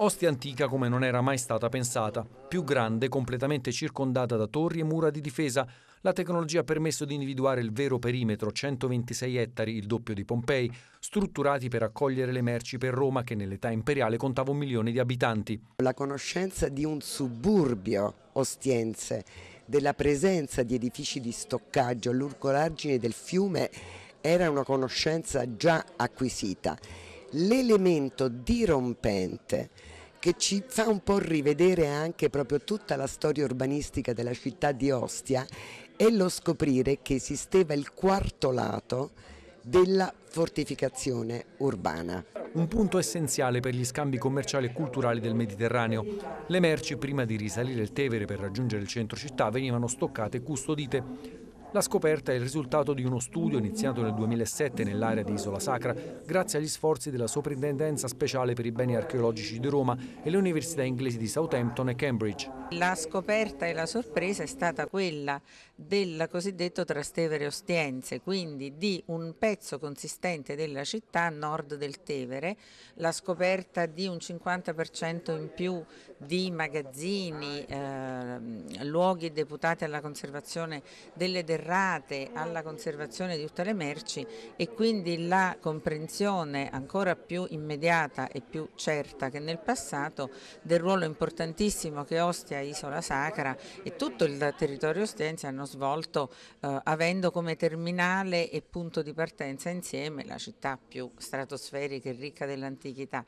Ostia antica come non era mai stata pensata, più grande, completamente circondata da torri e mura di difesa, la tecnologia ha permesso di individuare il vero perimetro, 126 ettari, il doppio di Pompei, strutturati per accogliere le merci per Roma che nell'età imperiale contava un milione di abitanti. La conoscenza di un suburbio ostiense, della presenza di edifici di stoccaggio all'urco all'argine del fiume era una conoscenza già acquisita l'elemento dirompente che ci fa un po' rivedere anche proprio tutta la storia urbanistica della città di Ostia è lo scoprire che esisteva il quarto lato della fortificazione urbana. Un punto essenziale per gli scambi commerciali e culturali del Mediterraneo. Le merci prima di risalire il Tevere per raggiungere il centro città venivano stoccate e custodite. La scoperta è il risultato di uno studio iniziato nel 2007 nell'area di Isola Sacra grazie agli sforzi della Soprintendenza Speciale per i Beni Archeologici di Roma e le università inglesi di Southampton e Cambridge. La scoperta e la sorpresa è stata quella del cosiddetto Trastevere Ostiense, quindi di un pezzo consistente della città a nord del Tevere, la scoperta di un 50% in più di magazzini, eh, luoghi deputati alla conservazione delle derrate serrate alla conservazione di tutte le merci e quindi la comprensione ancora più immediata e più certa che nel passato del ruolo importantissimo che Ostia, Isola Sacra e tutto il territorio ostiense hanno svolto eh, avendo come terminale e punto di partenza insieme la città più stratosferica e ricca dell'antichità.